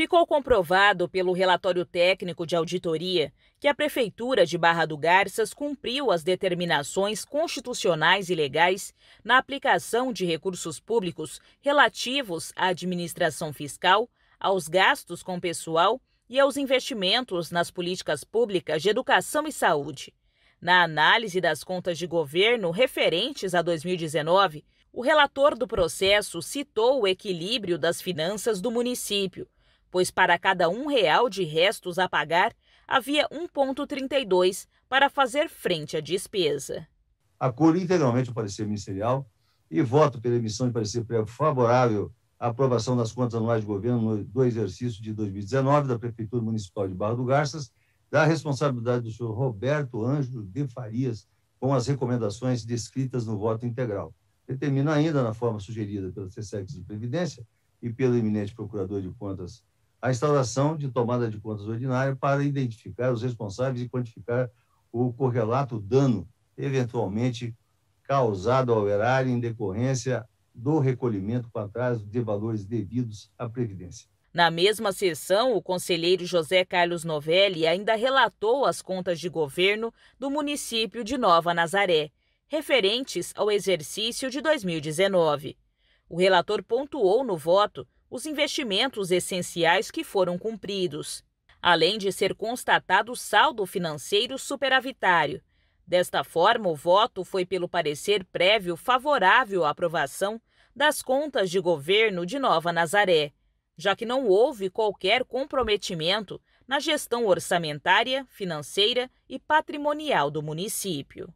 Ficou comprovado pelo relatório técnico de auditoria que a Prefeitura de Barra do Garças cumpriu as determinações constitucionais e legais na aplicação de recursos públicos relativos à administração fiscal, aos gastos com pessoal e aos investimentos nas políticas públicas de educação e saúde. Na análise das contas de governo referentes a 2019, o relator do processo citou o equilíbrio das finanças do município pois para cada um real de restos a pagar, havia 1,32 para fazer frente à despesa. Acolho integralmente o parecer ministerial e voto pela emissão de parecer favorável à aprovação das contas anuais de governo do exercício de 2019 da Prefeitura Municipal de Barra do Garças, da responsabilidade do senhor Roberto Ângelo de Farias, com as recomendações descritas no voto integral. Determina ainda, na forma sugerida pela CSEX de Previdência e pelo eminente Procurador de Contas a instalação de tomada de contas ordinária para identificar os responsáveis e quantificar o correlato dano eventualmente causado ao erário em decorrência do recolhimento para trás de valores devidos à Previdência. Na mesma sessão, o conselheiro José Carlos Novelli ainda relatou as contas de governo do município de Nova Nazaré, referentes ao exercício de 2019. O relator pontuou no voto os investimentos essenciais que foram cumpridos, além de ser constatado saldo financeiro superavitário. Desta forma, o voto foi pelo parecer prévio favorável à aprovação das contas de governo de Nova Nazaré, já que não houve qualquer comprometimento na gestão orçamentária, financeira e patrimonial do município.